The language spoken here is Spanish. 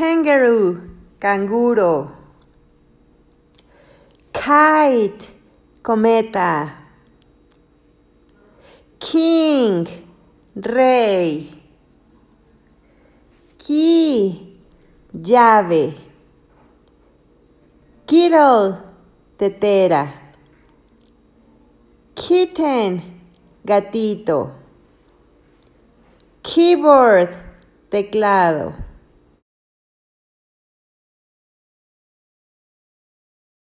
Kangaroo, canguro. Kite, cometa. King, rey. Key, llave. Kittle, tetera. Kitten, gatito. Keyboard, teclado.